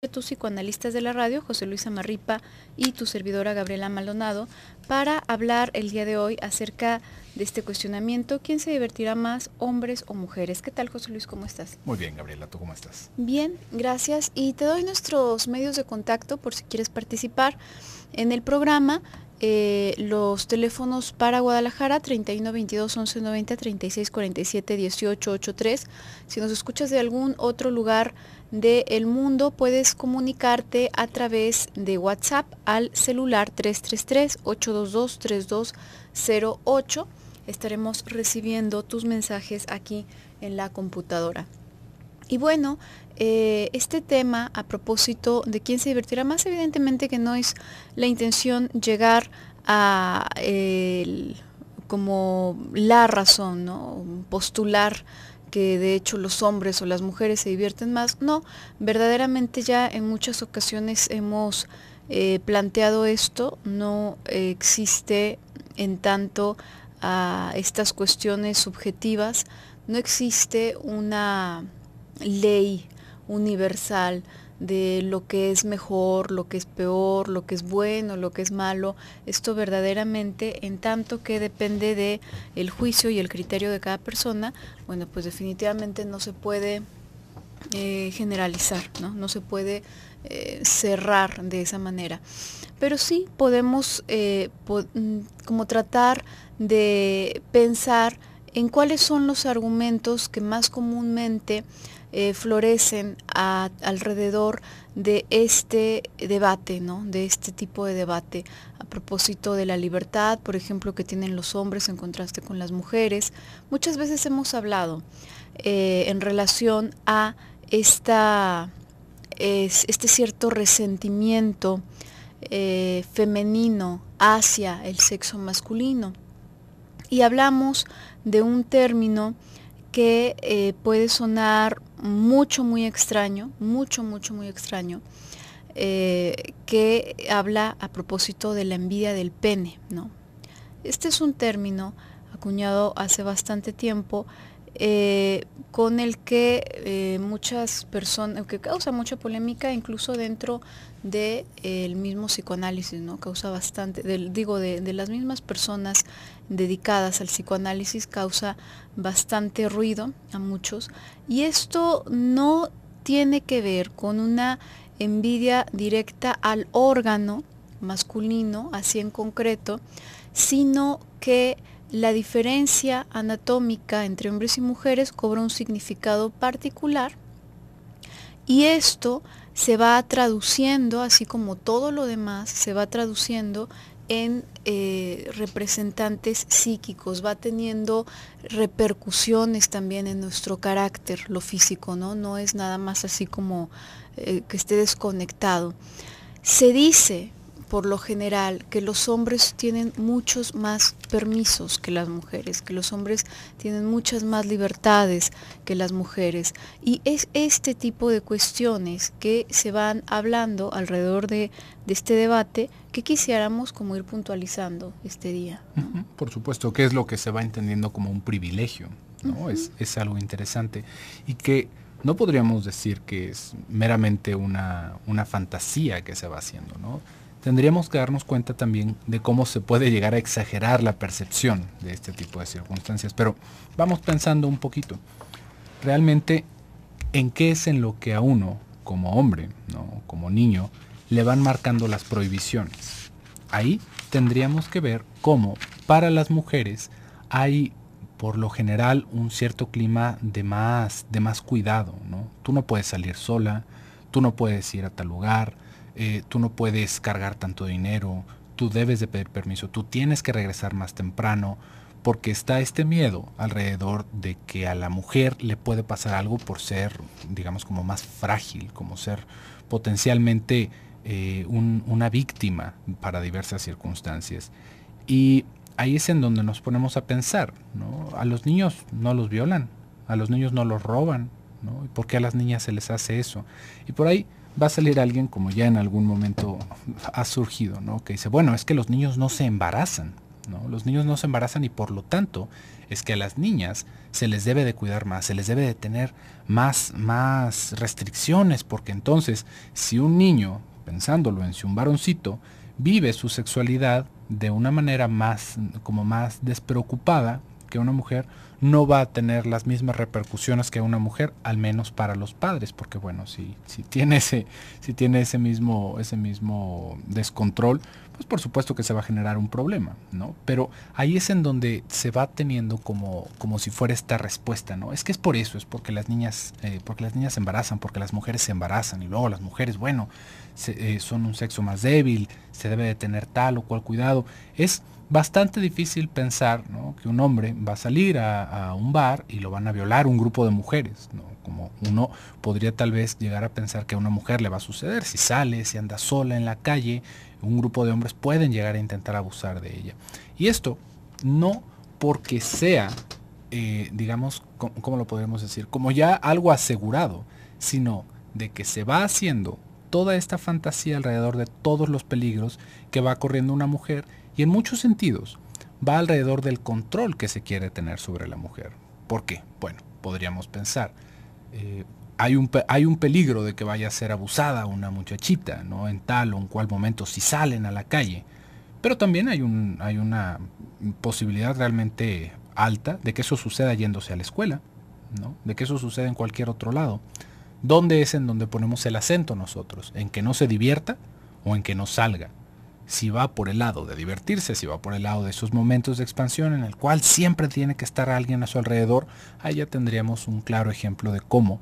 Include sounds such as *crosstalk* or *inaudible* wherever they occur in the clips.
de tus psicoanalistas de la radio, José Luis Amarripa y tu servidora Gabriela Maldonado, para hablar el día de hoy acerca de este cuestionamiento, ¿quién se divertirá más, hombres o mujeres? ¿Qué tal, José Luis? ¿Cómo estás? Muy bien, Gabriela, ¿tú cómo estás? Bien, gracias. Y te doy nuestros medios de contacto por si quieres participar en el programa. Eh, los teléfonos para Guadalajara 31 22 11 90 36 47 18 83. Si nos escuchas de algún otro lugar del mundo, puedes comunicarte a través de WhatsApp al celular 333 822 3208. Estaremos recibiendo tus mensajes aquí en la computadora. Y bueno, eh, este tema a propósito de quién se divertirá más, evidentemente que no es la intención llegar a como la razón, postular que de hecho los hombres o las mujeres se divierten más. No, verdaderamente ya en muchas ocasiones hemos eh, planteado esto, no existe en tanto a estas cuestiones subjetivas, no existe una ley universal de lo que es mejor, lo que es peor, lo que es bueno, lo que es malo. Esto verdaderamente, en tanto que depende del juicio y el criterio de cada persona, bueno, pues definitivamente no se puede eh, generalizar, ¿no? se puede eh, cerrar de esa manera. Pero sí podemos eh, mm, como tratar de pensar en cuáles son los argumentos que más comúnmente eh, florecen alrededor de este debate, ¿no? de este tipo de debate a propósito de la libertad, por ejemplo, que tienen los hombres en contraste con las mujeres. Muchas veces hemos hablado eh, en relación a esta, este cierto resentimiento eh, femenino hacia el sexo masculino. Y hablamos de un término que puede sonar mucho, muy extraño, mucho, mucho, muy extraño, eh, que habla a propósito de la envidia del pene, ¿no? Este es un término acuñado hace bastante tiempo eh, con el que eh, muchas personas, que causa mucha polémica incluso dentro del de, eh, mismo psicoanálisis, ¿no? Causa bastante, del, digo, de, de, las mismas personas dedicadas al psicoanálisis causa bastante ruido a muchos. Y esto no tiene que ver con una envidia directa al órgano masculino, así en concreto, sino que la diferencia anatómica entre hombres y mujeres cobra un significado particular y esto se va traduciendo, así como todo lo demás, se va traduciendo en eh, representantes psíquicos, va teniendo repercusiones también en nuestro carácter, lo físico, ¿no? No es nada más así como eh, que esté desconectado. Se dice por lo general que los hombres tienen muchos más permisos que las mujeres, que los hombres tienen muchas más libertades que las mujeres. Y es este tipo de cuestiones que se van hablando alrededor de, este debate que quisiéramos como ir puntualizando este día. Por supuesto, que es lo que se va entendiendo como un privilegio, ¿no? es, algo interesante. Y que no podríamos decir que es meramente una, una fantasía que se va haciendo, ¿no? tendríamos que darnos cuenta también de cómo se puede llegar a exagerar la percepción de este tipo de circunstancias. Pero vamos pensando un poquito. Realmente, ¿en qué es en lo que a uno, como hombre, ¿no? como niño, le van marcando las prohibiciones? Ahí tendríamos que ver cómo para las mujeres hay por lo general un cierto clima de más, de más cuidado. ¿no? Tú no puedes salir sola, tú no puedes ir a tal lugar, eh, tú no puedes cargar tanto dinero, tú debes de pedir permiso, tú tienes que regresar más temprano, porque está este miedo alrededor de que a la mujer le puede pasar algo por ser, digamos, como más frágil, como ser potencialmente eh, una víctima para diversas circunstancias. Y ahí es en donde nos ponemos a pensar, ¿no? A los niños no los violan, a los niños no los roban, ¿no? ¿Por qué a las niñas se les hace eso? Y por ahí va a salir alguien, como ya en algún momento ha surgido, ¿no? Que dice, bueno, es que los niños no se embarazan, ¿no? Los niños no se embarazan y por lo tanto es que a las niñas se les debe de cuidar más, se les debe de tener más, más restricciones, porque entonces si un niño, pensándolo en si un varoncito, vive su sexualidad de una manera más, como más despreocupada, que una mujer, no va a tener las mismas repercusiones que una mujer, al menos para los padres, porque bueno, si, si tiene ese, si tiene ese mismo, ese mismo descontrol, pues por supuesto que se va a generar un problema, ¿no? Pero ahí es en donde se va teniendo como, como si fuera esta respuesta, ¿no? Es que es por eso, es porque las niñas, eh, porque las niñas se embarazan, porque las mujeres se embarazan, y luego las mujeres, bueno, eh, son un sexo más débil, se debe de tener tal o cual cuidado. Es bastante difícil pensar que un hombre va a salir a, un bar y lo van a violar un grupo de mujeres, como uno podría tal vez llegar a pensar que a una mujer le va a suceder. Si sale, si anda sola en la calle, un grupo de hombres pueden llegar a intentar abusar de ella. Y esto no porque sea, eh, digamos, como lo podríamos decir? Como ya algo asegurado, sino de que se va haciendo toda esta fantasía alrededor de todos los peligros que va corriendo una mujer y en muchos sentidos va alrededor del control que se quiere tener sobre la mujer. ¿Por qué? Bueno, podríamos pensar, eh, hay, un, hay un peligro de que vaya a ser abusada una muchachita, ¿no? En tal o en cual momento, si salen a la calle. Pero también hay, un, hay una posibilidad realmente alta de que eso suceda yéndose a la escuela, ¿no? De que eso suceda en cualquier otro lado. ¿Dónde es en donde ponemos el acento nosotros? ¿En que no se divierta o en que no salga? si va por el lado de divertirse, si va por el lado de esos momentos de expansión en el cual siempre tiene que estar alguien a su alrededor, ahí ya tendríamos un claro ejemplo de cómo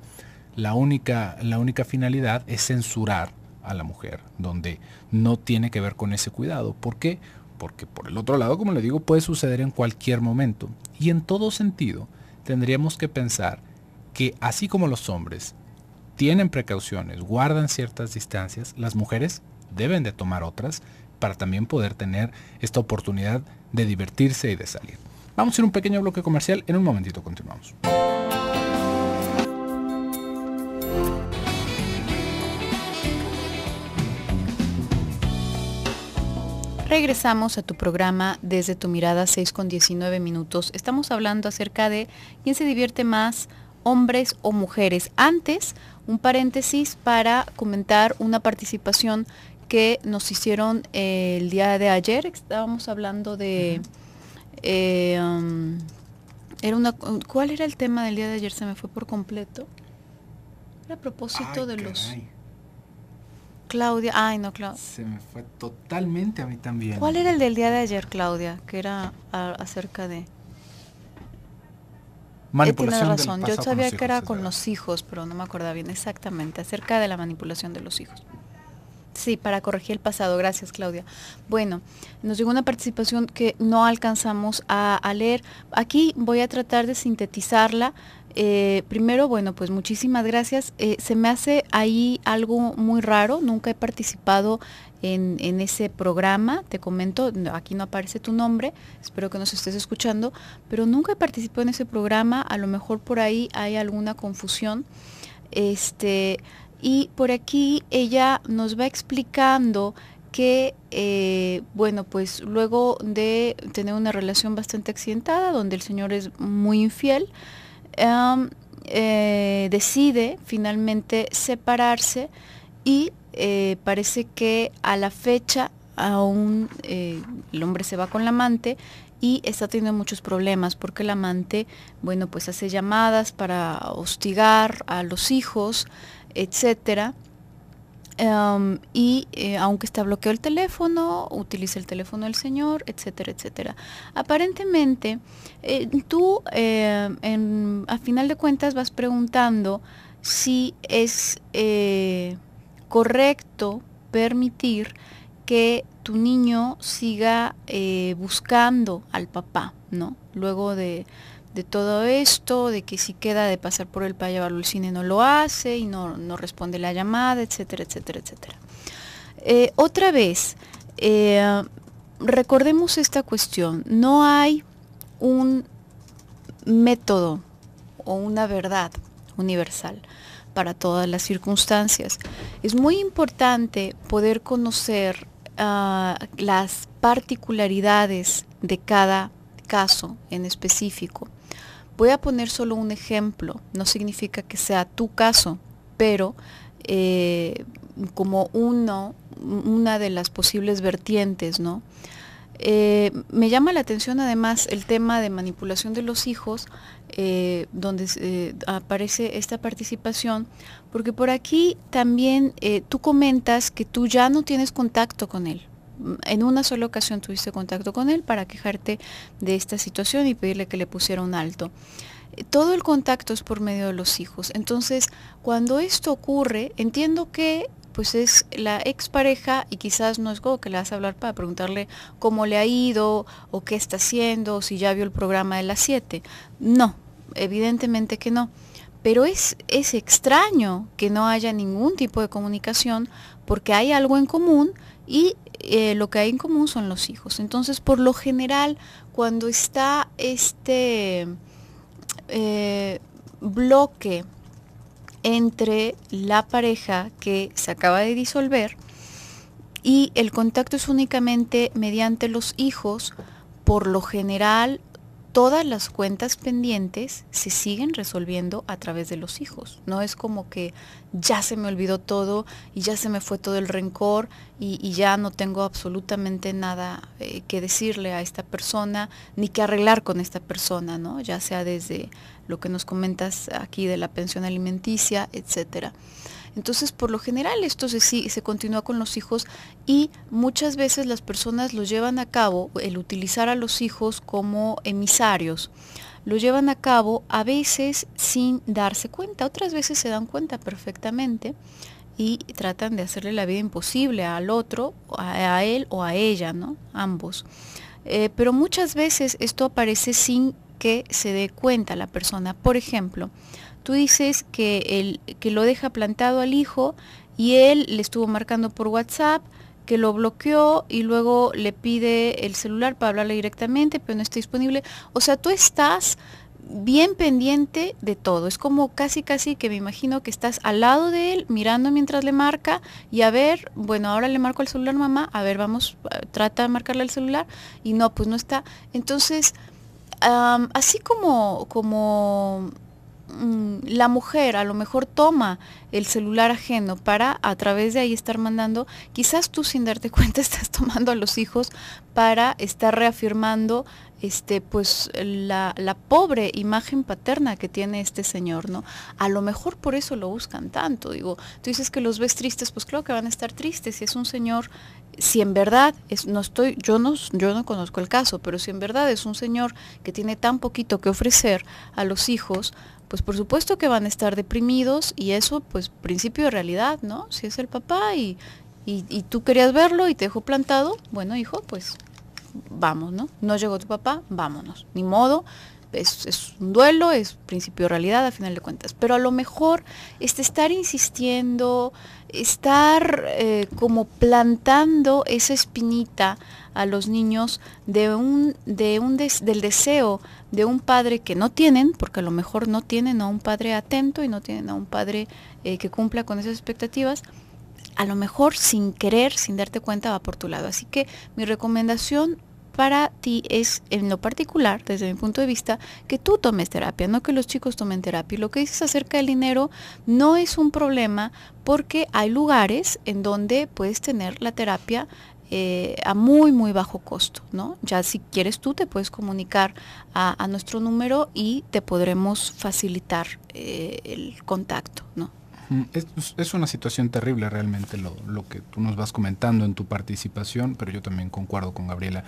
la única, la única finalidad es censurar a la mujer, donde no tiene que ver con ese cuidado. ¿Por qué? Porque por el otro lado, como le digo, puede suceder en cualquier momento. Y en todo sentido, tendríamos que pensar que así como los hombres tienen precauciones, guardan ciertas distancias, las mujeres deben de tomar otras para también poder tener esta oportunidad de divertirse y de salir. Vamos a ir un pequeño bloque comercial, en un momentito continuamos. Regresamos a tu programa desde tu mirada 6 con 19 minutos. Estamos hablando acerca de quién se divierte más, hombres o mujeres. Antes, un paréntesis para comentar una participación que nos hicieron eh, el día de ayer. Estábamos hablando de... Eh, um, era una, ¿Cuál era el tema del día de ayer? Se me fue por completo. a propósito de los... Claudia, ay no, Claudia. Se me fue totalmente a mí también. ¿Cuál era el del día de ayer, Claudia? Que era acerca de... Manipulación. Eh, tiene razón, yo sabía que era con los hijos, pero no me acordaba bien exactamente, acerca de la manipulación de los hijos. Sí, para corregir el pasado. Gracias, Claudia. Bueno, nos llegó una participación que no alcanzamos a, leer. Aquí voy a tratar de sintetizarla. Eh, primero, bueno, pues muchísimas gracias. Eh, se me hace ahí algo muy raro. Nunca he participado en, en, ese programa. Te comento, aquí no aparece tu nombre. Espero que nos estés escuchando. Pero nunca he participado en ese programa. A lo mejor por ahí hay alguna confusión. Este y por aquí ella nos va explicando que, eh, bueno, pues luego de tener una relación bastante accidentada, donde el señor es muy infiel, eh, decide finalmente separarse y eh, parece que a la fecha aún el hombre se va con la amante y está teniendo muchos problemas porque el amante, bueno, pues hace llamadas para hostigar a los hijos, etcétera. Em, y eh, aunque está bloqueado el teléfono, utiliza el teléfono del señor, etcétera, etcétera. Aparentemente, eh, tú em, en, a final de cuentas vas preguntando si es eh, correcto permitir que tu niño siga buscando al papá, ¿no? Luego de, de todo esto, de que si queda de pasar por el para llevarlo al cine no lo hace y no, responde la llamada, etcétera, etcétera, etcétera. Eh, otra vez, eh, recordemos esta cuestión, no hay un método o una verdad universal para todas las circunstancias. Es muy importante poder conocer ah, las particularidades de cada caso en específico Voy a poner solo un ejemplo, no significa que sea tu caso, pero eh, como uno, una de las posibles vertientes, ¿no? Eh, me llama la atención además el tema de manipulación de los hijos, eh, donde aparece esta participación, porque por aquí también tú comentas que tú ya no tienes contacto con él en una sola ocasión tuviste contacto con él para quejarte de esta situación y pedirle que le pusiera un alto. Eh, todo el contacto es por medio de los hijos. Entonces, cuando esto ocurre, entiendo que pues es la expareja y quizás no es como que le vas a hablar para preguntarle cómo le ha ido o qué está haciendo o si ya vio el programa de las 7. No, evidentemente que no pero es, es extraño que no haya ningún tipo de comunicación porque hay algo en común y eh, lo que hay en común son los hijos. Entonces, por lo general, cuando está este eh, bloque entre la pareja que se acaba de disolver y el contacto es únicamente mediante los hijos, por lo general todas las cuentas pendientes se siguen resolviendo a través de los hijos. No es como que ya se me olvidó todo y ya se me fue todo el rencor y, ya no tengo absolutamente nada eh, que decirle a esta persona ni que arreglar con esta persona, ¿no? Ya sea desde lo que nos comentas aquí de la pensión alimenticia, etcétera. Entonces, por lo general, esto se, se continúa con los hijos y muchas veces las personas lo llevan a cabo, el utilizar a los hijos como emisarios lo llevan a cabo a veces sin darse cuenta, otras veces se dan cuenta perfectamente y tratan de hacerle la vida imposible al otro, a, él o a ella, ¿no? Ambos. Eh, pero muchas veces esto aparece sin que se dé cuenta la persona. Por ejemplo, Tú dices que, el, que lo deja plantado al hijo y él le estuvo marcando por WhatsApp, que lo bloqueó y luego le pide el celular para hablarle directamente, pero no está disponible. O sea, tú estás bien pendiente de todo. Es como casi, casi que me imagino que estás al lado de él, mirando mientras le marca y a ver, bueno, ahora le marco el celular mamá, a ver, vamos, trata de marcarle el celular y no, pues no está. Entonces, así como, como Mm, la mujer a lo mejor toma el celular ajeno para a través de ahí estar mandando, quizás tú sin darte *laughs* cuenta estás tomando a los hijos para estar reafirmando este pues la, pobre imagen paterna que tiene este señor, ¿no? A lo mejor por eso lo buscan tanto, digo, tú dices que los ves tristes, pues claro que van a estar tristes, si es un señor si en verdad es, no estoy, yo no, yo no conozco el caso, pero si en verdad es un señor que tiene tan poquito que ofrecer a los hijos, pues por supuesto que van a estar deprimidos y eso pues principio de realidad, ¿no? Si es el papá y, y, tú querías verlo y te dejó plantado, bueno hijo, pues vamos, ¿no? No llegó tu papá, vámonos. Ni modo, es, un duelo, es principio realidad a final de cuentas. Pero a lo mejor este estar insistiendo, estar eh, como plantando esa espinita a los niños de un, de un del deseo de un padre que no tienen, porque a lo mejor no tienen a un padre atento y no tienen a un padre eh, que cumpla con esas expectativas, a lo mejor sin querer, sin darte cuenta, va por tu lado. Así que mi recomendación para ti es, en lo particular, desde mi punto de vista, que tú tomes terapia, no que los chicos tomen terapia. Y lo que dices acerca del dinero no es un problema porque hay lugares en donde puedes tener la terapia eh, a muy, muy bajo costo, ¿no? Ya si quieres tú te puedes comunicar a, nuestro número y te podremos facilitar eh, el contacto, ¿no? Es, una situación terrible realmente lo que tú nos vas comentando en tu participación, pero yo también concuerdo con Gabriela.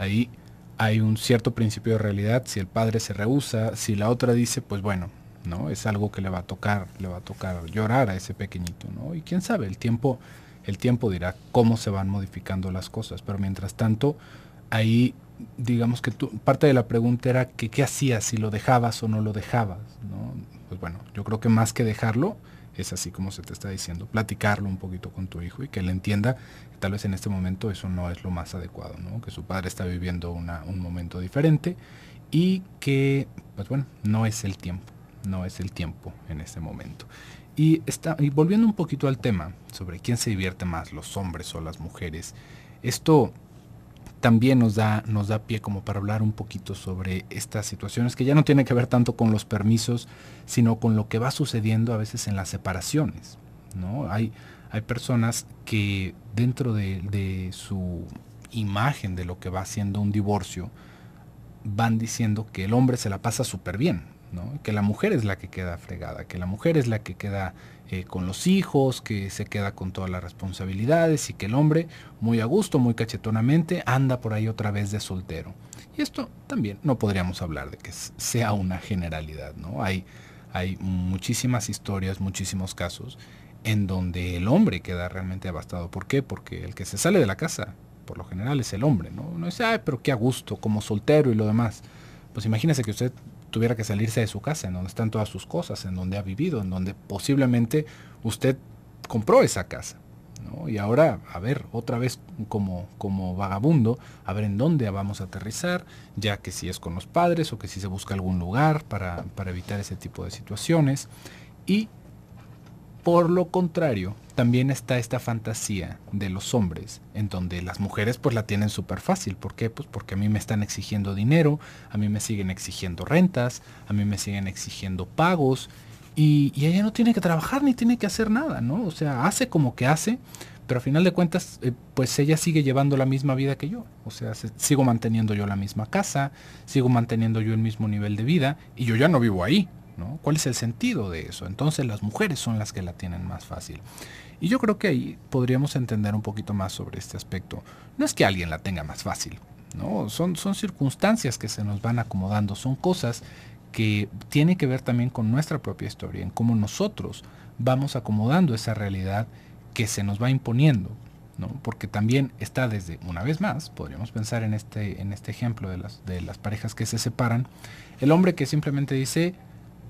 Ahí hay un cierto principio de realidad, si el padre se rehúsa, si la otra dice, pues bueno, ¿no? Es algo que le va a tocar, le va a tocar llorar a ese pequeñito, ¿no? Y quién sabe, el tiempo, el tiempo dirá cómo se van modificando las cosas, pero mientras tanto, ahí digamos que parte de la pregunta era qué hacías, si lo dejabas o no lo dejabas, ¿no? Pues bueno, yo creo que más que dejarlo, es así como se te está diciendo, platicarlo un poquito con tu hijo y que él entienda que tal vez en este momento eso no es lo más adecuado, que su padre está viviendo un momento diferente y que, pues bueno, no es el tiempo, no es el tiempo en este momento. Y, está, y volviendo un poquito al tema sobre quién se divierte más, los hombres o las mujeres, esto también nos da, nos da pie como para hablar un poquito sobre estas situaciones que ya no tienen que ver tanto con los permisos, sino con lo que va sucediendo a veces en las separaciones. ¿no? Hay, hay personas que dentro de, su imagen de lo que va haciendo un divorcio, van diciendo que el hombre se la pasa súper bien, que la mujer es la que queda fregada, que la mujer es la que queda eh, con los hijos, que se queda con todas las responsabilidades y que el hombre, muy a gusto, muy cachetonamente, anda por ahí otra vez de soltero. Y esto también no podríamos hablar de que sea una generalidad, ¿no? Hay, hay muchísimas historias, muchísimos casos en donde el hombre queda realmente abastado. ¿Por qué? Porque el que se sale de la casa, por lo general, es el hombre, ¿no? No es, ay, pero qué a gusto, como soltero y lo demás. Pues imagínese que usted tuviera que salirse de su casa, en donde están todas sus cosas, en donde ha vivido, en donde posiblemente usted compró esa casa. Y ahora, a ver, otra vez como, como vagabundo, a ver en dónde vamos a aterrizar, ya que si es con los padres o que si se busca algún lugar para, para evitar ese tipo de situaciones. Y por lo contrario, también está esta fantasía de los hombres, en donde las mujeres pues la tienen súper fácil. ¿Por qué? Pues porque a mí me están exigiendo dinero, a mí me siguen exigiendo rentas, a mí me siguen exigiendo pagos, y, ella no tiene que trabajar ni tiene que hacer nada, ¿no? O sea, hace como que hace, pero a final de cuentas, eh, pues ella sigue llevando la misma vida que yo. O sea, sigo manteniendo yo la misma casa, sigo manteniendo yo el mismo nivel de vida, y yo ya no vivo ahí. ¿Cuál es el sentido de eso? Entonces las mujeres son las que la tienen más fácil. Y yo creo que ahí podríamos entender un poquito más sobre este aspecto. No es que alguien la tenga más fácil, ¿no? Son, son circunstancias que se nos van acomodando, son cosas que tienen que ver también con nuestra propia historia, en cómo nosotros vamos acomodando esa realidad que se nos va imponiendo, Porque también está desde, una vez más, podríamos pensar en este, en este ejemplo de las, de las parejas que se separan, el hombre que simplemente dice,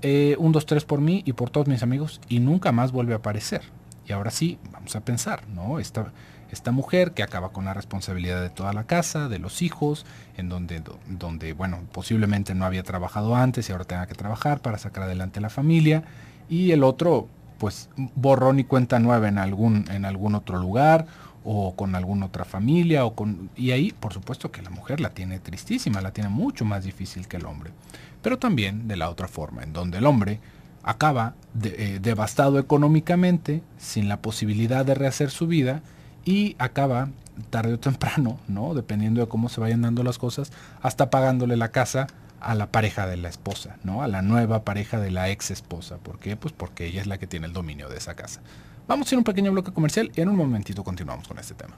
eh, un, dos, tres por mí y por todos mis amigos y nunca más vuelve a aparecer. Y ahora sí, vamos a pensar, ¿no? Esta, esta mujer que acaba con la responsabilidad de toda la casa, de los hijos, en donde, donde, bueno, posiblemente no había trabajado antes y ahora tenga que trabajar para sacar adelante la familia. Y el otro, pues, borrón y cuenta nueva en algún, en algún otro lugar o con alguna otra familia o con y ahí por supuesto que la mujer la tiene tristísima, la tiene mucho más difícil que el hombre, pero también de la otra forma, en donde el hombre acaba eh, devastado económicamente, sin la posibilidad de rehacer su vida y acaba tarde o temprano, ¿no? Dependiendo de cómo se vayan dando las cosas, hasta pagándole la casa a la pareja de la esposa, ¿no? A la nueva pareja de la ex esposa. ¿Por qué? Pues porque ella es la que tiene el dominio de esa casa. Vamos a ir a un pequeño bloque comercial y en un momentito continuamos con este tema.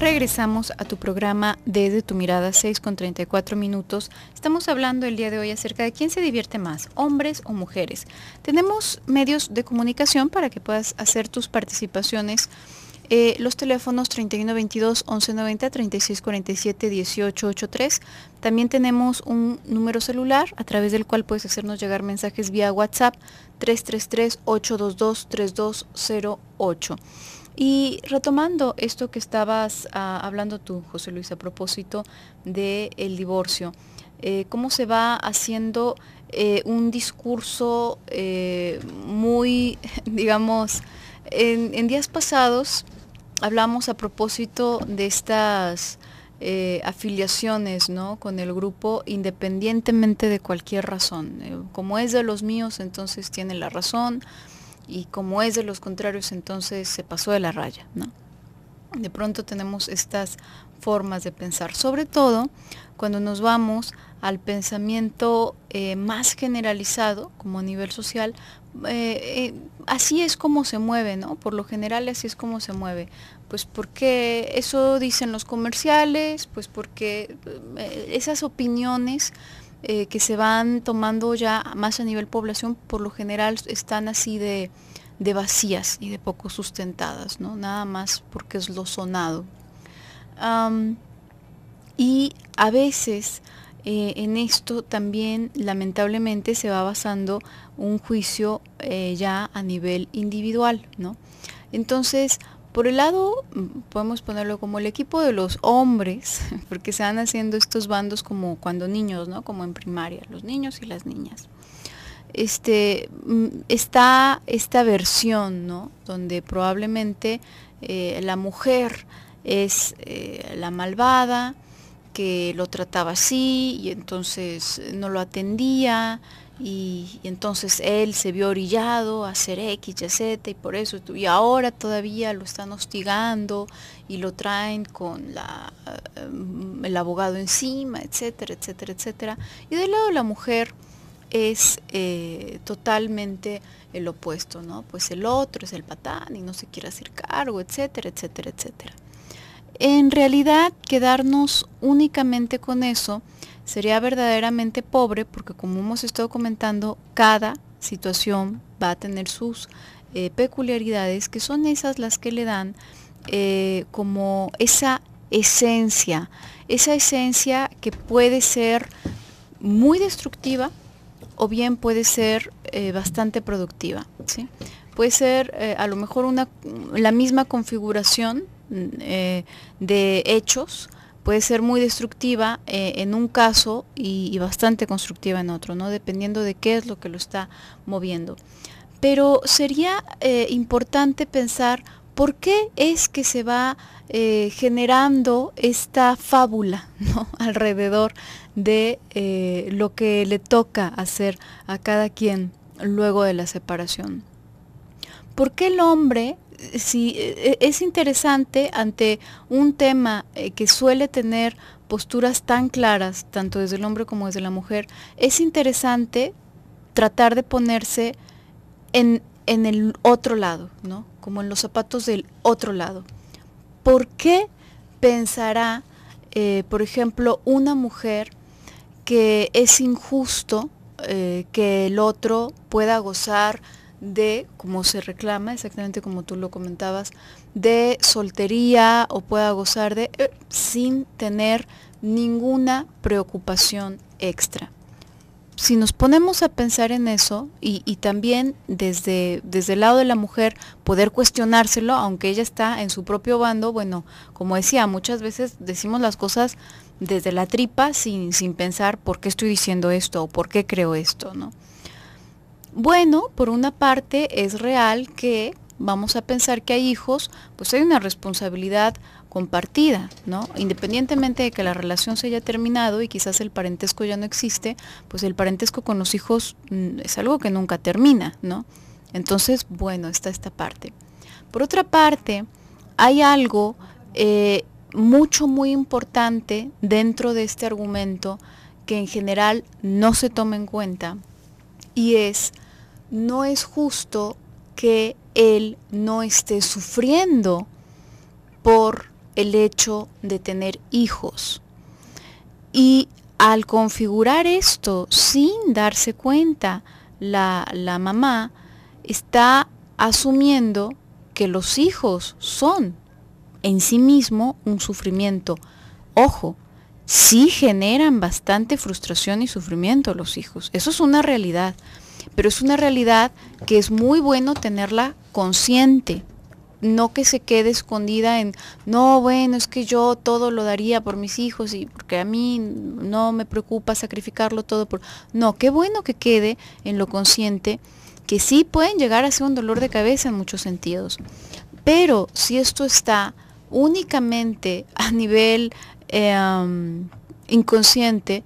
Regresamos a tu programa desde tu mirada 6 con 34 minutos. Estamos hablando el día de hoy acerca de quién se divierte más, hombres o mujeres. Tenemos medios de comunicación para que puedas hacer tus participaciones eh, los teléfonos 3122 1190 3647 1883. También tenemos un número celular a través del cual puedes hacernos llegar mensajes vía WhatsApp 333 822 3208. Y retomando esto que estabas ah, hablando tú, José Luis, a propósito del divorcio, eh, ¿cómo se va haciendo eh, un discurso muy, *laughs* digamos, en, días pasados hablamos a propósito de estas eh, afiliaciones ¿no? con el grupo independientemente de cualquier razón. Eh, como es de los míos, entonces tiene la razón y como es de los contrarios, entonces se pasó de la raya. De pronto tenemos estas formas de pensar, sobre todo cuando nos vamos al pensamiento eh, más generalizado como a nivel social, eh, eh, así es como se mueve, ¿no? Por lo general así es como se mueve. Pues porque eso dicen los comerciales, pues porque eh, esas opiniones que se van tomando ya más a nivel población, por lo general están así de, vacías y de poco sustentadas, ¿no? Nada más porque es lo sonado. y a veces eh, en esto también lamentablemente se va basando un juicio eh, ya a nivel individual, Entonces, por el lado, mm, podemos ponerlo como el equipo de los hombres, *laughs* porque se van haciendo estos bandos como cuando niños, ¿no? Como en primaria, los niños y las niñas. Este, mm, está esta versión, ¿no? Donde probablemente eh, la mujer es la malvada, que lo trataba así y entonces eh, no lo atendía y, entonces él se vio orillado a hacer X, Y, Z y por eso, y ahora todavía lo están hostigando y lo traen con eh, el abogado encima, etcétera, etcétera, etcétera. Y del lado de la mujer es eh, totalmente el opuesto, ¿no? Pues el otro es el patán y no se quiere hacer cargo, etcétera, etcétera, etcétera en realidad quedarnos únicamente con eso sería verdaderamente pobre porque como hemos estado comentando, cada situación va a tener sus eh, peculiaridades que son esas las que le dan eh, como esa esencia, esa esencia que puede ser muy destructiva o bien puede ser eh, bastante productiva. Puede ser a lo mejor la misma configuración Mm, eh, de hechos puede ser muy destructiva eh, en un caso y, bastante constructiva en otro, ¿no? dependiendo de qué es lo que lo está moviendo. Pero sería eh, importante pensar por qué es que se va generando esta fábula *laughs* ¿no? alrededor de lo que le toca hacer a cada quien luego de la separación. ¿Por qué el hombre e, e, es interesante ante un tema eh, que suele tener posturas tan claras, tanto desde el hombre como desde la mujer, es interesante tratar de ponerse en, el otro lado, ¿no? Como en los zapatos del otro lado. ¿Por qué pensará, eh, por ejemplo, una mujer que es injusto eh, que el otro pueda gozar de, como se reclama, exactamente como tú lo comentabas, de soltería o pueda gozar de, eh, sin tener ninguna preocupación extra. Si nos ponemos a pensar en eso y, también desde, el lado de la mujer poder cuestionárselo, aunque ella está en su propio bando, bueno, como decía, muchas veces decimos las cosas desde la tripa sin, sin pensar por qué estoy diciendo esto o por qué creo esto, ¿no? Bueno, por una parte es real que vamos a pensar que hay hijos, pues hay una responsabilidad compartida, ¿no? Independientemente de que la relación se haya terminado y quizás el parentesco ya no existe, pues el parentesco con los hijos mm, es algo que nunca termina, ¿no? Entonces, bueno, está esta parte. Por otra parte, hay algo eh, mucho, muy importante dentro de este argumento que en general no se toma en cuenta y es no es justo que él no esté sufriendo por el hecho de tener hijos. Y al configurar esto sin darse cuenta, la, la mamá está asumiendo que los hijos son en sí mismo un sufrimiento. Ojo, sí generan bastante frustración y sufrimiento los hijos. Eso es una realidad pero es una realidad que es muy bueno tenerla consciente, no que se quede escondida en, no, bueno, es que yo todo lo daría por mis hijos y porque a mí no me preocupa sacrificarlo todo por... No, qué bueno que quede en lo consciente, que sí pueden llegar a ser un dolor de cabeza en muchos sentidos, pero si esto está únicamente a nivel em, inconsciente,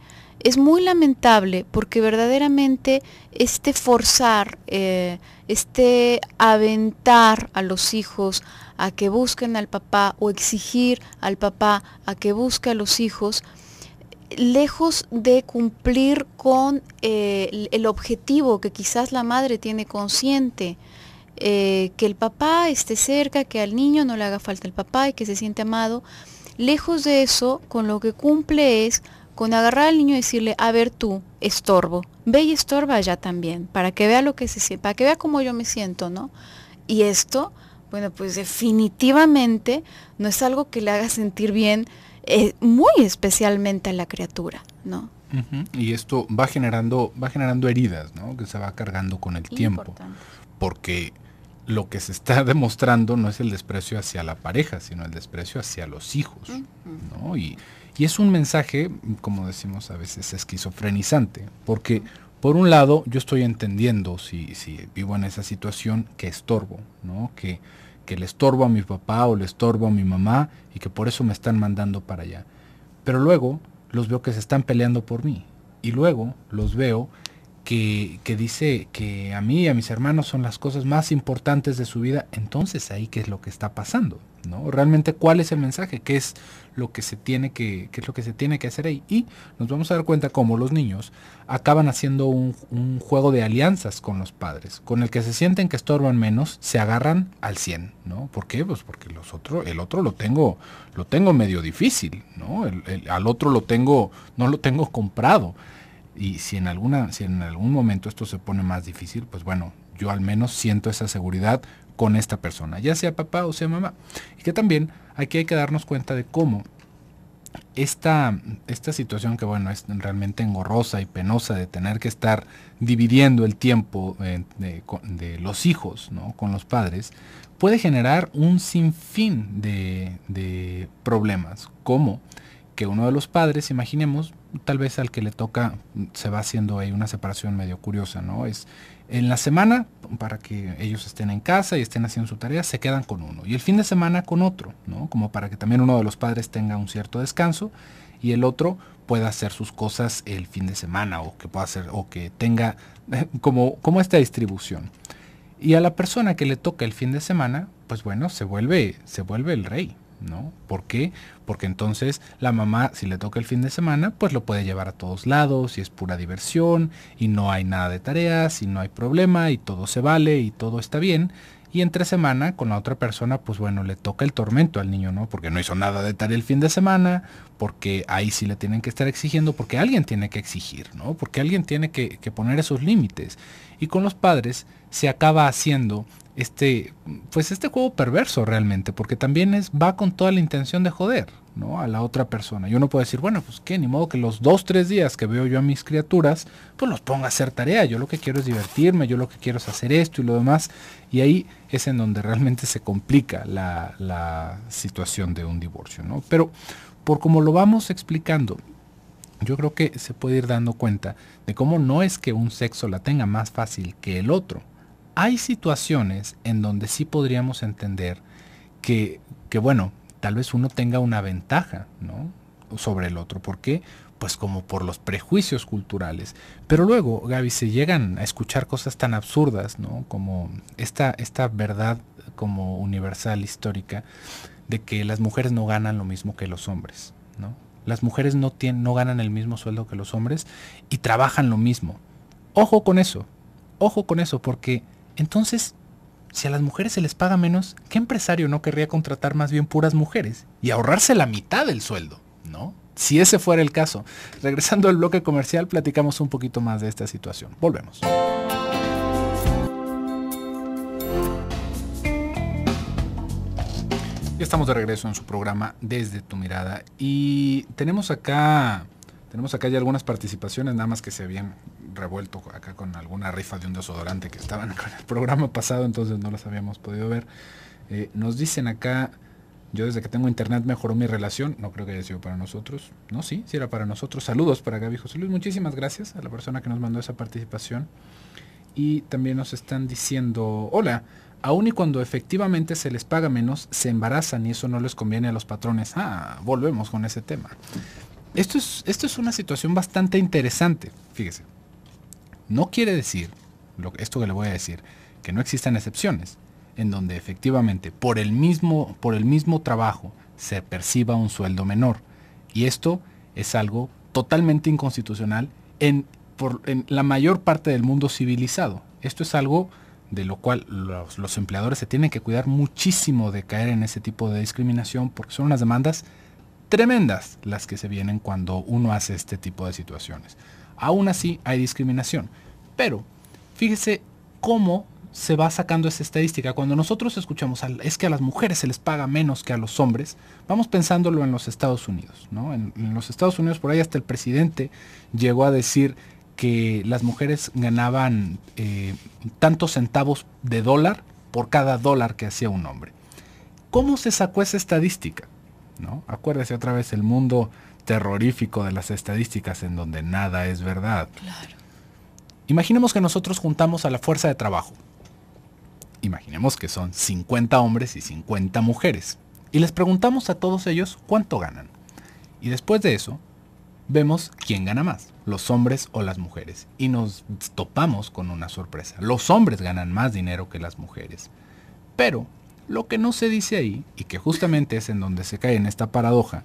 es muy lamentable porque verdaderamente este forzar, eh, este aventar a los hijos a que busquen al papá o exigir al papá a que busque a los hijos, lejos de cumplir con eh, el objetivo que quizás la madre tiene consciente, eh, que el papá esté cerca, que al niño no le haga falta el papá y que se siente amado, lejos de eso, con lo que cumple es con agarrar al niño y decirle, a ver tú, estorbo, ve y estorba allá también, para que vea lo que se siente, para que vea cómo yo me siento, ¿no? Y esto, bueno, pues definitivamente no es algo que le haga sentir bien, eh, muy especialmente a la criatura, ¿no? Y esto va generando, va generando heridas, ¿no? Que se va cargando con el Importante. tiempo. Porque lo que se está *laughs* demostrando no es el desprecio hacia la pareja, sino el desprecio hacia los hijos, ¿no? Y, y es un mensaje, como decimos a veces, esquizofrenizante, porque por un lado yo estoy entendiendo si, vivo en esa situación que estorbo, ¿no? que, que le estorbo a mi papá o le estorbo a mi mamá y que por eso me están mandando para allá. Pero luego los veo que se están peleando por mí y luego los veo que, dice que a mí y a mis hermanos son las cosas más importantes de su vida, entonces ahí qué es lo que está pasando, ¿no? Realmente cuál es el mensaje, qué es lo que se tiene que, es lo que se tiene que hacer ahí. Y nos vamos a dar cuenta cómo los niños acaban haciendo un, juego de alianzas con los padres, con el que se sienten que estorban menos, se agarran al 100, ¿no? ¿Por qué? Pues porque los otro, el otro lo tengo, lo tengo medio difícil, ¿no? al otro lo tengo, no lo tengo comprado y si en, alguna, si en algún momento esto se pone más difícil, pues bueno, yo al menos siento esa seguridad con esta persona, ya sea papá o sea mamá. Y que también aquí hay que darnos cuenta de cómo esta, esta situación que bueno es realmente engorrosa y penosa de tener que estar dividiendo el tiempo eh, de, los hijos ¿no? con los padres puede generar un sinfín de, de problemas como que uno de los padres, imaginemos, tal vez al que le toca, se va haciendo ahí una separación medio curiosa, ¿no? Es en la semana, para que ellos estén en casa y estén haciendo su tarea, se quedan con uno. Y el fin de semana con otro, ¿no? Como para que también uno de los padres tenga un cierto descanso y el otro pueda hacer sus cosas el fin de semana o que pueda hacer o que tenga *laughs* como, como esta distribución. Y a la persona que le toca el fin de semana, pues bueno, se vuelve, se vuelve el rey, ¿no? ¿Por qué? Porque entonces la mamá, si le toca el fin de semana, pues lo puede llevar a todos lados y es pura diversión y no hay nada de tareas y no hay problema y todo se vale y todo está bien. Y entre semana con la otra persona, pues bueno, le toca el tormento al niño, ¿no? Porque no hizo nada de tarea el fin de semana, porque ahí sí le tienen que estar exigiendo, porque alguien tiene que exigir, ¿no? Porque alguien tiene que poner esos límites. Y con los padres se acaba haciendo este, pues este juego perverso realmente, porque también es, va con toda la intención de joder, ¿no? A la otra persona. yo no puedo decir, bueno, pues qué, ni modo que los dos, tres días que veo yo a mis criaturas, pues los ponga a hacer tarea. Yo lo que quiero es divertirme, yo lo que quiero es hacer esto y lo demás. Y ahí es en donde realmente se complica la, la situación de un divorcio, ¿no? Pero por como lo vamos explicando, yo creo que se puede ir dando cuenta de cómo no es que un sexo la tenga más fácil que el otro hay situaciones en donde sí podríamos entender que, que, bueno, tal vez uno tenga una ventaja, ¿no? Sobre el otro. ¿Por qué? Pues como por los prejuicios culturales. Pero luego, Gaby, se llegan a escuchar cosas tan absurdas, ¿no? Como esta, esta verdad como universal, histórica, de que las mujeres no ganan lo mismo que los hombres, ¿no? Las mujeres no, tienen, no ganan el mismo sueldo que los hombres y trabajan lo mismo. Ojo con eso, ojo con eso, porque entonces, si a las mujeres se les paga menos, ¿qué empresario no querría contratar más bien puras mujeres y ahorrarse la mitad del sueldo? ¿No? Si ese fuera el caso. Regresando al bloque comercial, platicamos un poquito más de esta situación. Volvemos. Ya estamos de regreso en su programa Desde tu mirada y tenemos acá tenemos acá ya algunas participaciones nada más que se habían revuelto acá con alguna rifa de un desodorante que estaban con el *laughs* programa pasado, entonces no las habíamos podido ver. Eh, nos dicen acá, yo desde que tengo internet mejoró mi relación, no creo que haya sido para nosotros, no, sí, si era para nosotros. Saludos para Gaby José Luis, muchísimas gracias a la persona que nos mandó esa participación. Y también nos están diciendo, hola, aun y cuando efectivamente se les paga menos, se embarazan y eso no les conviene a los patrones. Ah, volvemos con ese tema. Esto es, esto es una situación bastante interesante, fíjese. No quiere decir, esto que le voy a decir, que no existan excepciones, en donde efectivamente por el mismo, por el mismo trabajo se perciba un sueldo menor. Y esto es algo totalmente inconstitucional en, la mayor parte del mundo civilizado. Esto es algo de lo cual los, los, empleadores se tienen que cuidar muchísimo de caer en ese tipo de discriminación porque son unas demandas tremendas las que se vienen cuando uno hace este tipo de situaciones. Aún así hay discriminación. Pero fíjese cómo se va sacando esa estadística. Cuando nosotros escuchamos es que a las mujeres se les paga menos que a los hombres, vamos pensándolo en los Estados Unidos. ¿no? En, los Estados Unidos por ahí hasta el presidente llegó a decir que las mujeres ganaban eh, tantos centavos de dólar por cada dólar que hacía un hombre. ¿Cómo se sacó esa estadística? ¿no? Acuérdese otra vez, el mundo terrorífico de las estadísticas en donde nada es verdad. Imaginemos que nosotros juntamos a la fuerza de trabajo. Imaginemos que son 50 hombres y 50 mujeres. Y les preguntamos a todos ellos cuánto ganan. Y después de eso, vemos quién gana más, los hombres o las mujeres. Y nos topamos con una sorpresa. Los hombres ganan más dinero que las mujeres. Pero lo que no se dice ahí, y que justamente es en donde se cae en esta paradoja,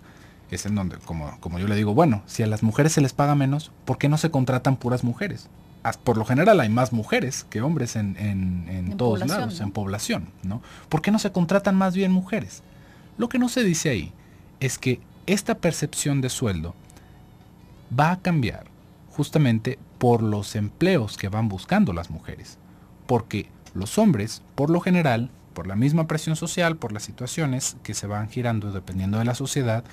es en donde, como, como yo le digo, bueno, si a las mujeres se les paga menos, ¿por qué no se contratan puras mujeres? por lo general hay más mujeres que hombres en, todos lados, en población, ¿no? ¿Por qué no se contratan más bien mujeres? Lo que no se dice ahí es que esta percepción de sueldo va a cambiar justamente por los empleos que van buscando las mujeres, porque los hombres, por lo general, por la misma presión social, por las situaciones que se van girando dependiendo de la sociedad,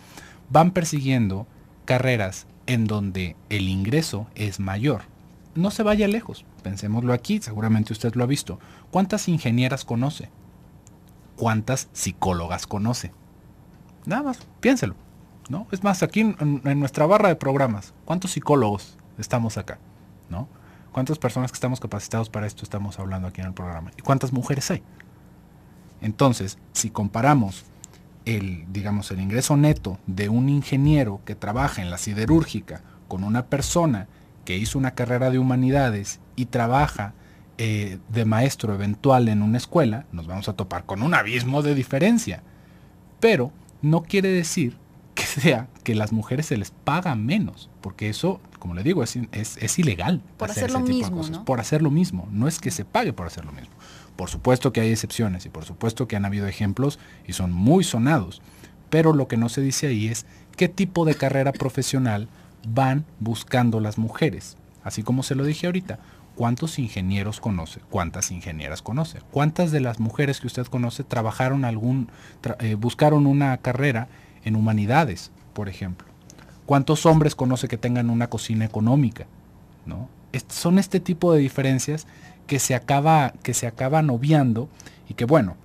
van persiguiendo carreras en donde el ingreso es mayor. No se vaya lejos, pensémoslo aquí, seguramente usted lo ha visto. ¿Cuántas ingenieras conoce? ¿Cuántas psicólogas conoce? Nada más, piénselo. ¿no? Es más, aquí en, nuestra barra de programas, ¿cuántos psicólogos estamos acá? ¿no? ¿Cuántas personas que estamos capacitados para esto estamos hablando aquí en el programa? ¿Y cuántas mujeres hay? Entonces, si comparamos el, digamos, el ingreso neto de un ingeniero que trabaja en la siderúrgica con una persona que hizo una carrera de humanidades y trabaja eh, de maestro eventual en una escuela, nos vamos a topar con un abismo de diferencia. Pero no quiere decir que sea que las mujeres se les paga menos, porque eso, como le digo, es, es, ilegal. hacer, Por hacer lo mismo, no es que se pague por hacer lo mismo. Por supuesto que hay excepciones y por supuesto que han habido ejemplos y son muy sonados, pero lo que no se dice ahí es qué tipo de carrera profesional van buscando las mujeres. Así como se lo dije ahorita, ¿cuántos ingenieros conoce? ¿Cuántas ingenieras conoce? ¿Cuántas de las mujeres que usted conoce trabajaron algún, eh, buscaron una carrera en humanidades, por ejemplo? ¿Cuántos hombres conoce que tengan una cocina económica? ¿No? son este tipo de diferencias que se acaba, que se acaba obviando y que bueno,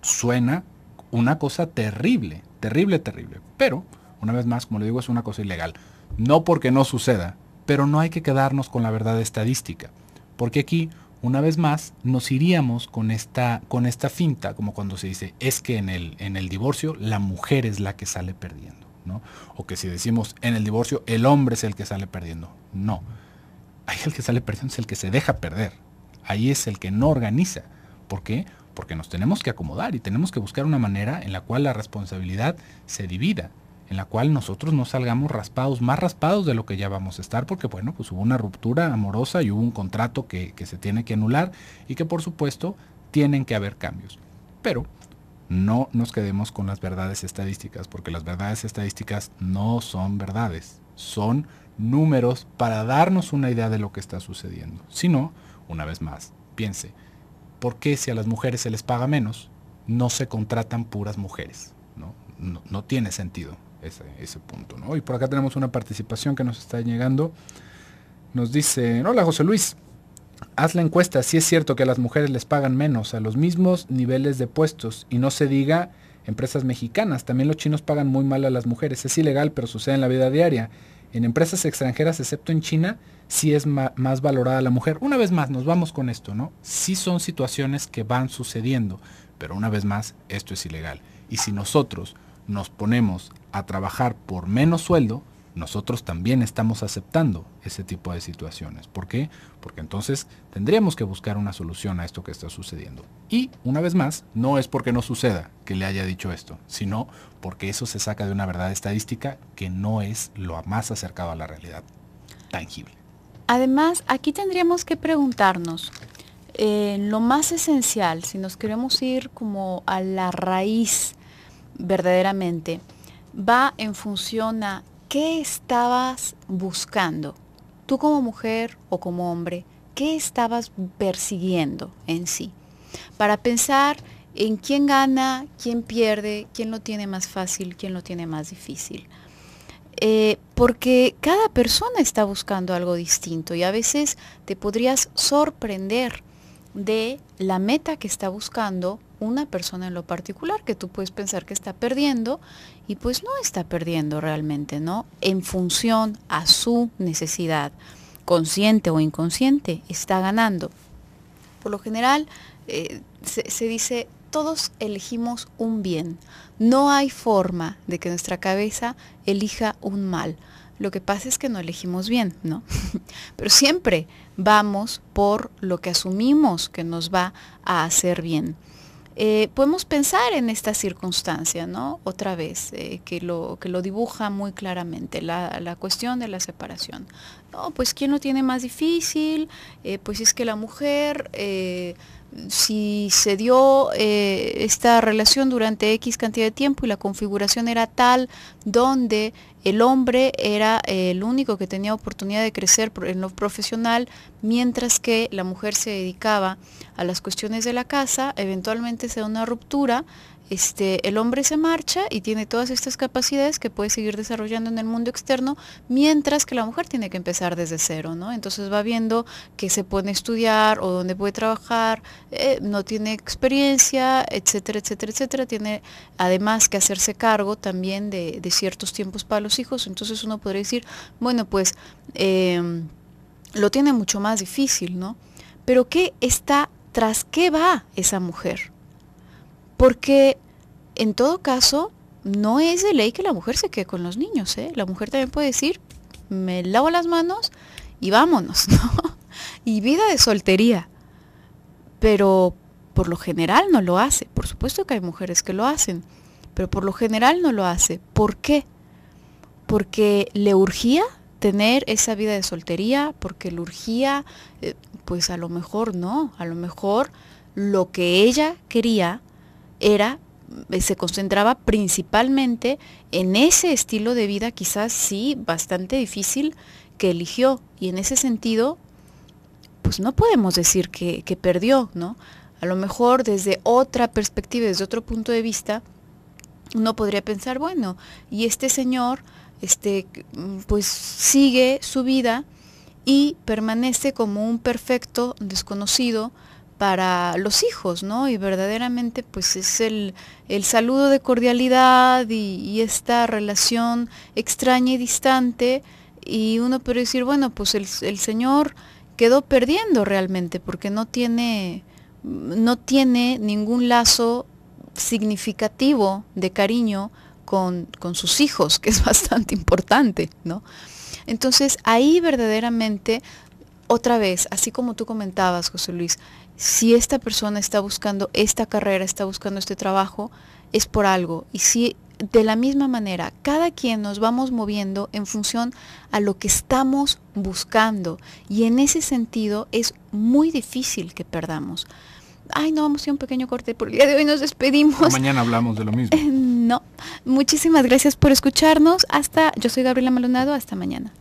suena una cosa terrible, terrible, terrible. Pero, una vez más, como le digo, es una cosa ilegal. No porque no suceda, pero no hay que quedarnos con la verdad estadística. Porque aquí, una vez más, nos iríamos con esta, con esta finta, como cuando se dice, es que en el, en el divorcio la mujer es la que sale perdiendo. ¿no? O que si decimos en el divorcio el hombre es el que sale perdiendo. No. hay el que sale perdiendo es el que se deja perder ahí es el que no organiza. ¿Por qué? Porque nos tenemos que acomodar y tenemos que buscar una manera en la cual la responsabilidad se divida, en la cual nosotros no salgamos raspados, más raspados de lo que ya vamos a estar, porque bueno, pues hubo una ruptura amorosa y hubo un contrato que, se tiene que anular y que por supuesto tienen que haber cambios. Pero no nos quedemos con las verdades estadísticas, porque las verdades estadísticas no son verdades, son números para darnos una idea de lo que está sucediendo. sino una vez más, piense, ¿por qué si a las mujeres se les paga menos, no se contratan puras mujeres? No, no, tiene sentido ese, punto. ¿no? Y por acá tenemos una participación que nos está llegando. Nos dice, hola José Luis, haz la encuesta si es cierto que a las mujeres les pagan menos a los mismos niveles de puestos y no se diga empresas mexicanas. También los chinos pagan muy mal a las mujeres. Es ilegal, pero sucede en la vida diaria en empresas extranjeras, excepto en China, sí es más valorada la mujer. Una vez más, nos vamos con esto, ¿no? Sí son situaciones que van sucediendo, pero una vez más, esto es ilegal. Y si nosotros nos ponemos a trabajar por menos sueldo, nosotros también estamos aceptando ese tipo de situaciones. ¿Por qué? Porque entonces tendríamos que buscar una solución a esto que está sucediendo. Y, una vez más, no es porque no suceda que le haya dicho esto, sino porque eso se saca de una verdad estadística que no es lo más acercado a la realidad tangible. Además, aquí tendríamos que preguntarnos, eh, lo más esencial, si nos queremos ir como a la raíz verdaderamente, va en función a ¿qué estabas buscando? Tú como mujer o como hombre, ¿qué estabas persiguiendo en sí? Para pensar en quién gana, quién pierde, quién lo tiene más fácil, quién lo tiene más difícil. Eh, porque cada persona está buscando algo distinto y a veces te podrías sorprender de la meta que está buscando una persona en lo particular, que tú puedes pensar que está perdiendo y pues no está perdiendo realmente, ¿no? En función a su necesidad, consciente o inconsciente, está ganando. Por lo general, eh, se, se dice, todos elegimos un bien. No hay forma de que nuestra cabeza elija un mal. Lo que pasa es que no elegimos bien, ¿no? *laughs* Pero siempre vamos por lo que asumimos que nos va a hacer bien. Eh, podemos pensar en esta circunstancia, ¿no? Otra vez, eh, que, lo, que lo dibuja muy claramente, la, cuestión de la separación. No, pues ¿quién lo tiene más difícil? Eh, pues es que la mujer si se dio eh, esta relación durante X cantidad de tiempo y la configuración era tal donde el hombre era eh, el único que tenía oportunidad de crecer en lo profesional, mientras que la mujer se dedicaba a las cuestiones de la casa, eventualmente se da una ruptura, este, el hombre se marcha y tiene todas estas capacidades que puede seguir desarrollando en el mundo externo, mientras que la mujer tiene que empezar desde cero, ¿no? Entonces va viendo que se pone a estudiar o dónde puede trabajar, eh, no tiene experiencia, etcétera, etcétera, etcétera. Tiene además que hacerse cargo también de, ciertos tiempos para los hijos. Entonces uno podría decir, bueno, pues em, lo tiene mucho más difícil, ¿no? Pero ¿qué está, tras qué va esa mujer? Porque en todo caso, no es de ley que la mujer se quede con los niños. ¿eh? La mujer también puede decir, me lavo las manos y vámonos, *laughs* ¿no? Y vida de soltería. Pero por lo general no lo hace. Por supuesto que hay mujeres que lo hacen, pero por lo general no lo hace. ¿Por qué? Porque le urgía tener esa vida de soltería, porque le urgía, eh, pues a lo mejor no, a lo mejor lo que ella quería era eh, se concentraba principalmente en ese estilo de vida quizás sí bastante difícil que eligió y en ese sentido pues no podemos decir que, perdió, ¿no? A lo mejor desde otra perspectiva, desde otro punto de vista, uno podría pensar, bueno, y este señor este, pues sigue su vida y permanece como un perfecto desconocido para los hijos, ¿no? Y verdaderamente pues es el, el saludo de cordialidad y, esta relación extraña y distante y uno puede decir, bueno, pues el, el Señor quedó perdiendo realmente porque no tiene, no tiene ningún lazo significativo de cariño con, con sus hijos, *laughs* que es bastante importante, ¿no? Entonces ahí verdaderamente, otra vez, así como tú comentabas, José Luis, si esta persona está buscando esta carrera, está buscando este trabajo, es por algo. Y si de la misma manera, cada quien nos vamos moviendo en función a lo que estamos buscando. Y en ese sentido es muy difícil que perdamos. Ay, no, vamos a hacer un pequeño corte. Por el día de hoy nos despedimos. Ah, mañana hablamos de lo mismo. *laughs* no. Muchísimas gracias por escucharnos. Hasta, yo soy Gabriela Malonado. Hasta mañana.